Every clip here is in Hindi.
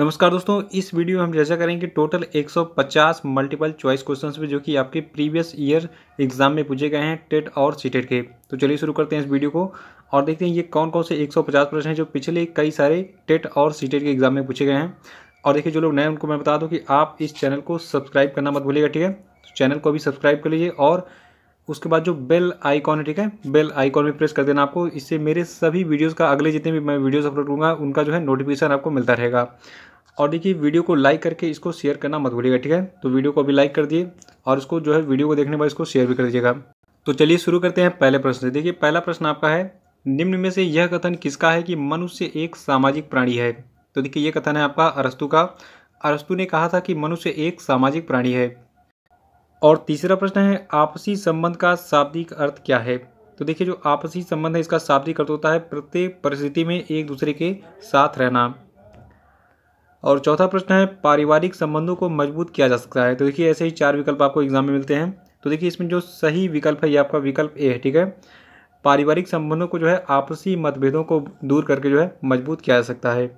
नमस्कार दोस्तों इस वीडियो में हम चर्चा करेंगे टोटल 150 मल्टीपल चॉइस क्वेश्चंस पे जो कि आपके प्रीवियस ईयर एग्जाम में पूछे गए हैं टेट और सीटेट के तो चलिए शुरू करते हैं इस वीडियो को और देखते हैं ये कौन कौन से 150 प्रश्न हैं जो पिछले कई सारे टेट और सीटेट के एग्जाम में पूछे गए हैं और देखिए जो लोग नए उनको मैं बता दूँ कि आप इस चैनल को सब्सक्राइब करना मत भूलिएगा ठीक है तो चैनल को भी सब्सक्राइब कर लीजिए और उसके बाद जो बेल आइकॉन है ठीक है बेल आइकॉन में प्रेस कर देना आपको इससे मेरे सभी वीडियोस का अगले जितने भी मैं वीडियोस अपलोड करूँगा उनका जो है नोटिफिकेशन आपको मिलता रहेगा और देखिए वीडियो को लाइक करके इसको शेयर करना मत भूलिएगा ठीक है तो वीडियो को अभी लाइक कर दिए और इसको जो है वीडियो को देखने बाद इसको शेयर भी कर दीजिएगा तो चलिए शुरू करते हैं पहले प्रश्न से देखिए पहला प्रश्न आपका है निम्न में से यह कथन किसका है कि मनुष्य एक सामाजिक प्राणी है तो देखिए यह कथन है आपका अरस्तु का अरस्तु ने कहा था कि मनुष्य एक सामाजिक प्राणी है और तीसरा प्रश्न है आपसी संबंध का शाब्दिक अर्थ क्या है तो देखिए जो आपसी संबंध है इसका शाब्दिक अर्थ होता है प्रत्येक परिस्थिति में एक दूसरे के साथ रहना और चौथा प्रश्न है पारिवारिक संबंधों को मजबूत किया जा सकता है तो देखिए ऐसे ही चार विकल्प आपको एग्जाम में मिलते हैं तो देखिए इसमें जो सही विकल्प है ये आपका विकल्प ए है ठीक है पारिवारिक संबंधों को जो है आपसी मतभेदों को दूर करके जो है मजबूत किया जा सकता है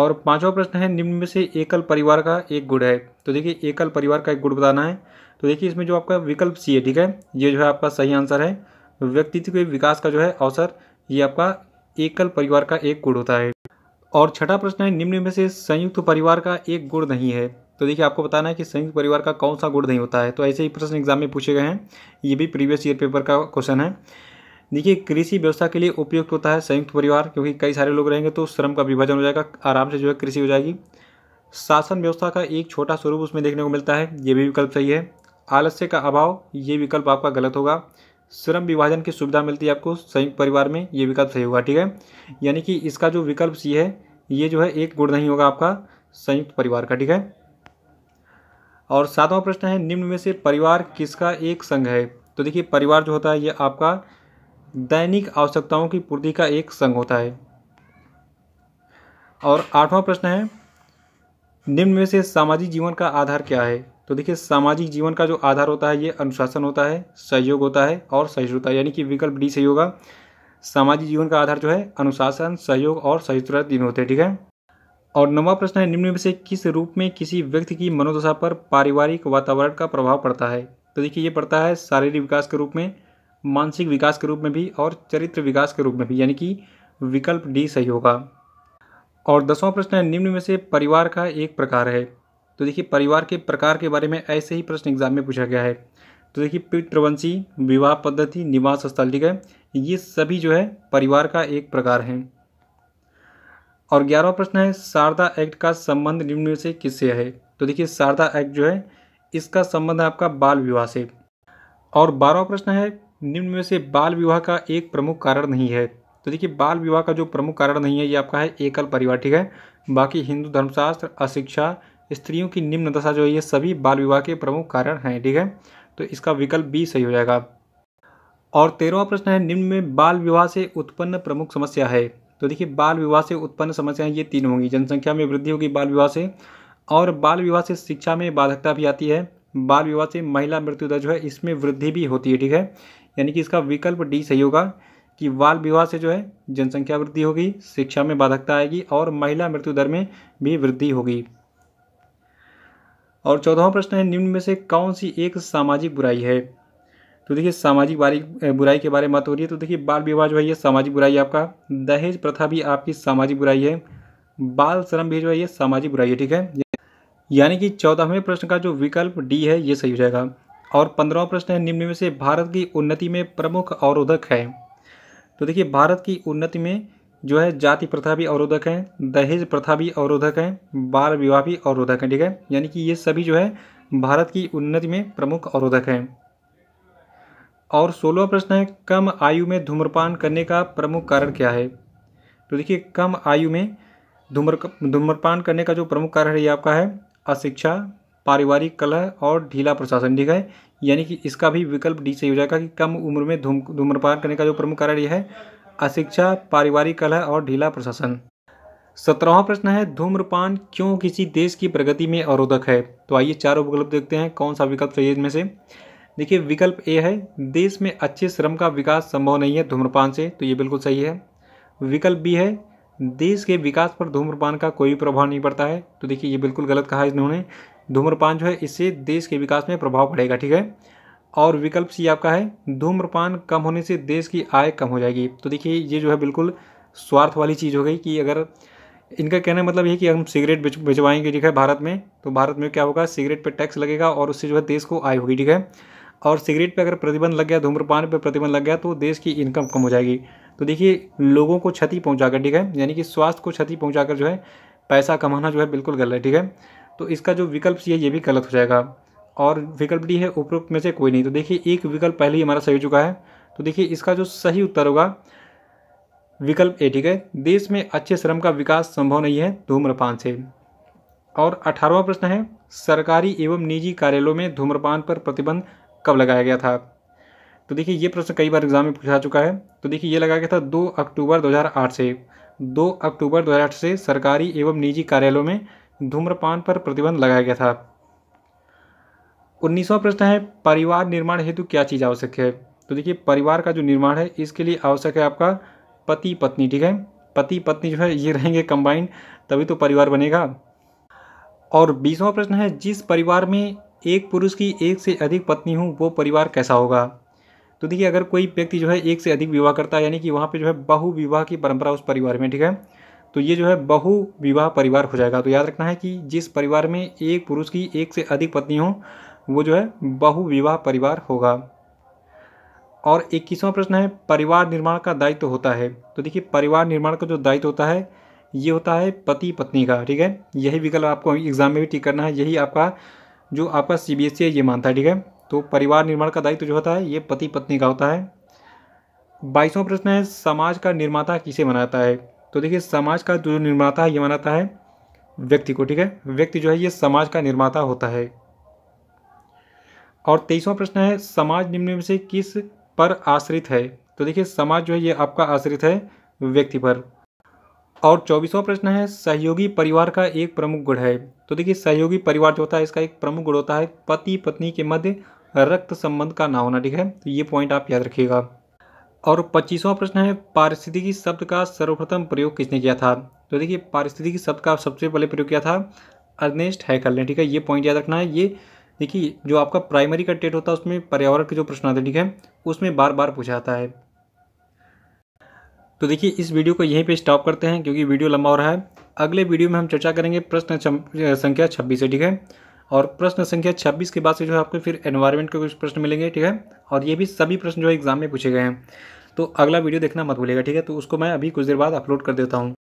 और पांचवा प्रश्न है निम्न में से एकल परिवार का एक गुण है तो देखिए एकल परिवार का एक गुण बताना है तो देखिए इसमें जो आपका विकल्प सी है ठीक है ये जो है आपका सही आंसर है व्यक्तित्व के विकास का जो है अवसर ये आपका एकल परिवार का एक गुण होता है और छठा प्रश्न है निम्न में से संयुक्त परिवार का एक गुण नहीं है तो देखिए आपको बताना है कि संयुक्त परिवार का कौन सा गुण नहीं होता है तो ऐसे ही प्रश्न एग्जाम में पूछे गए हैं ये भी प्रीवियस ईयर पेपर का क्वेश्चन है देखिए कृषि व्यवस्था के लिए उपयुक्त होता है संयुक्त परिवार क्योंकि कई सारे लोग रहेंगे तो श्रम का विभाजन हो जाएगा आराम से जो है कृषि हो जाएगी शासन व्यवस्था का एक छोटा स्वरूप उसमें देखने को मिलता है ये भी विकल्प सही है आलस्य का अभाव ये विकल्प आपका गलत होगा श्रम विभाजन की सुविधा मिलती है आपको संयुक्त परिवार में ये विकल्प सही होगा ठीक है यानी कि इसका जो विकल्प सी है ये जो है एक गुण नहीं होगा आपका संयुक्त परिवार का ठीक है और सातवां प्रश्न है निम्न में से परिवार किसका एक संघ है तो देखिए परिवार जो होता है ये आपका दैनिक आवश्यकताओं की पूर्ति का एक संघ होता है और आठवां प्रश्न है निम्न में से सामाजिक जीवन का आधार क्या है तो देखिए सामाजिक जीवन का जो आधार होता है ये अनुशासन होता है सहयोग होता है और सहिष्णुता यानी कि विकल्प डी सही होगा सामाजिक जीवन का आधार जो है अनुशासन सहयोग और सहिष्णुता तीन होते हैं ठीक है और नवा प्रश्न है निम्न में से किस रूप में किसी व्यक्ति की मनोदशा पर पारिवारिक वातावरण का प्रभाव पड़ता है तो देखिए ये पड़ता है शारीरिक विकास के रूप में मानसिक विकास के रूप में भी और चरित्र विकास के रूप में भी यानी कि विकल्प डी सही होगा और दसवां प्रश्न है निम्न में से परिवार का एक प्रकार है तो देखिए परिवार के प्रकार के बारे में ऐसे ही प्रश्न एग्जाम में पूछा गया है तो देखिए पितृवंशी विवाह पद्धति निवास स्थल ठीक है ये सभी जो है परिवार का एक प्रकार है और ग्यारहवा प्रश्न है शारदा एक्ट का संबंध निम्न से किससे है तो देखिए शारदा एक्ट जो है इसका संबंध है आपका बाल विवाह से और बारहवा प्रश्न है निम्न में से बाल विवाह का एक प्रमुख कारण नहीं है तो देखिए बाल विवाह का जो प्रमुख कारण नहीं है ये आपका है एकल परिवार ठीक है बाकी हिंदू धर्मशास्त्र अशिक्षा स्त्रियों की निम्न दशा जो है ये सभी बाल विवाह के प्रमुख कारण हैं ठीक है तो इसका विकल्प बी सही हो जाएगा और तेरहवा प्रश्न है निम्न में बाल विवाह से उत्पन्न प्रमुख समस्या है तो देखिए बाल विवाह से उत्पन्न समस्याएं ये तीन होंगी जनसंख्या में वृद्धि होगी बाल विवाह से और बाल विवाह से शिक्षा में बाधकता भी आती है बाल विवाह से महिला मृत्यु दर जो है इसमें वृद्धि भी होती है ठीक है यानी कि इसका विकल्प डी सही होगा कि बाल विवाह से जो है जनसंख्या वृद्धि होगी शिक्षा में बाधकता आएगी और महिला मृत्यु दर में भी वृद्धि होगी और चौदहवा प्रश्न है निम्न में से कौन सी एक सामाजिक बुराई है तो देखिए सामाजिक बारी बुराई के बारे में बात हो रही है तो देखिए बाल विवाह जो है ये सामाजिक बुराई है आपका दहेज प्रथा भी आपकी सामाजिक बुराई है बाल श्रम भी जो है ये सामाजिक बुराई है ठीक है यानी कि चौदहवें प्रश्न का जो विकल्प डी है ये सही हो जाएगा और पंद्रहवा प्रश्न है निम्न में से भारत की उन्नति में प्रमुख अवरोधक है तो देखिए भारत की उन्नति में जो है जाति प्रथा भी अवरोधक है दहेज प्रथा भी अवरोधक है बाल विवाह भी अवरोधक है ठीक है यानी कि ये सभी जो है भारत की उन्नति में प्रमुख अवरोधक हैं और सोलह प्रश्न है कम आयु में धूम्रपान करने का प्रमुख कारण क्या है तो देखिए कम आयु में धूम्र धूम्रपान करने का जो प्रमुख कारण है ये आपका है अशिक्षा पारिवारिक कलह और ढीला प्रशासन ठीक है यानी कि इसका भी विकल्प डी सही हो जाएगा कि कम उम्र में धूम धूम्रपान करने का जो प्रमुख कारण यह है अशिक्षा पारिवारिक कलह और ढीला प्रशासन सत्रहवा प्रश्न है धूम्रपान क्यों किसी देश की प्रगति में अवरोधक है तो आइए चारों विकल्प देखते हैं कौन सा विकल्प चाहिए इनमें से देखिए विकल्प ए है देश में अच्छे श्रम का विकास संभव नहीं है धूम्रपान से तो ये बिल्कुल सही है विकल्प बी है देश के विकास पर धूम्रपान का कोई प्रभाव नहीं पड़ता है तो देखिए ये बिल्कुल गलत कहा इन्होंने धूम्रपान जो है इससे देश के विकास में प्रभाव पड़ेगा ठीक है और विकल्प सी आपका है धूम्रपान कम होने से देश की आय कम हो जाएगी तो देखिए ये जो है बिल्कुल स्वार्थ वाली चीज़ हो गई कि अगर इनका कहना मतलब ये कि हम सिगरेट भिजवाएंगे ठीक है भारत में तो भारत में क्या होगा सिगरेट पर टैक्स लगेगा और उससे जो है देश को आय होगी ठीक है और सिगरेट पर अगर प्रतिबंध लग गया धूम्रपान पर प्रतिबंध लग गया तो देश की इनकम कम हो जाएगी तो देखिए लोगों को क्षति पहुंचाकर ठीक है यानी कि स्वास्थ्य को क्षति पहुंचाकर जो है पैसा कमाना जो है बिल्कुल गलत है ठीक है तो इसका जो विकल्प ये ये भी गलत हो जाएगा और विकल्प डी है उपरोक्त में से कोई नहीं तो देखिए एक विकल्प पहले ही हमारा सही चुका है तो देखिए इसका जो सही उत्तर होगा विकल्प ए ठीक है देश में अच्छे श्रम का विकास संभव नहीं है धूम्रपान से और अठारहवा प्रश्न है सरकारी एवं निजी कार्यालयों में धूम्रपान पर प्रतिबंध कब लगाया गया था तो देखिए ये प्रश्न कई बार एग्जाम में पूछा चुका है तो देखिए ये लगाया गया था दो अक्टूबर 2008 से दो अक्टूबर 2008 से सरकारी एवं निजी कार्यालयों में धूम्रपान पर प्रतिबंध लगाया गया था उन्नीसवा प्रश्न है परिवार निर्माण हेतु क्या चीज़ आवश्यक है तो देखिए परिवार का जो निर्माण है इसके लिए आवश्यक है आपका पति पत्नी ठीक है पति पत्नी जो है ये रहेंगे कंबाइंड तभी तो परिवार बनेगा और बीसवा प्रश्न है जिस परिवार में एक पुरुष की एक से अधिक पत्नी हो वो परिवार कैसा होगा तो देखिए अगर कोई व्यक्ति जो है एक से अधिक विवाह करता है यानी कि वहाँ पे जो है बहु विवाह की परंपरा उस परिवार में ठीक है तो ये जो है बहु विवाह परिवार हो जाएगा तो याद रखना है कि जिस परिवार में एक पुरुष की एक से अधिक पत्नी हो वो जो है बहुविवाह परिवार होगा और इक्कीसवां प्रश्न है परिवार निर्माण का दायित्व तो होता है तो देखिए परिवार निर्माण का जो दायित्व तो होता है ये होता है पति पत्नी का ठीक है यही विकल्प आपको एग्जाम में भी ठीक करना है यही आपका जो आपका सी बी एस ई है ये मानता है ठीक है तो परिवार निर्माण का दायित्व तो जो होता है ये पति पत्नी का होता है बाईसवां प्रश्न है समाज का निर्माता किसे मनाता है तो देखिए समाज का जो निर्माता है ये मनाता है व्यक्ति को ठीक है व्यक्ति जो है ये समाज का निर्माता होता है और तेईसवा प्रश्न है समाज निम्न में से किस पर आश्रित है तो देखिए समाज जो है ये आपका आश्रित है व्यक्ति पर और चौबीसवा प्रश्न है सहयोगी परिवार का एक प्रमुख गुण है तो देखिए सहयोगी परिवार जो होता है इसका एक प्रमुख गुण होता है पति पत्नी के मध्य रक्त संबंध का ना होना ठीक है तो ये पॉइंट आप याद रखिएगा और पच्चीसवा प्रश्न है पारिस्थितिकी शब्द का सर्वप्रथम प्रयोग किसने किया था तो देखिए पारिस्थितिकी शब्द का सबसे पहले प्रयोग किया था अर्नेस्ट हैकल ने ठीक है ये पॉइंट याद रखना है ये देखिए जो आपका प्राइमरी का टेट होता है उसमें पर्यावरण के जो प्रश्न आते हैं ठीक है उसमें बार बार पूछा जाता है तो देखिए इस वीडियो को यहीं पे स्टॉप करते हैं क्योंकि वीडियो लंबा हो रहा है अगले वीडियो में हम चर्चा करेंगे प्रश्न संख्या छब्बीस है ठीक है और प्रश्न संख्या छब्बीस के बाद से जो है आपको फिर एनवायरमेंट के कुछ प्रश्न मिलेंगे ठीक है और ये भी सभी प्रश्न जो है एग्जाम में पूछे गए हैं तो अगला वीडियो देखना मत भूलेगा ठीक है तो उसको मैं अभी कुछ देर बाद अपलोड कर देता हूँ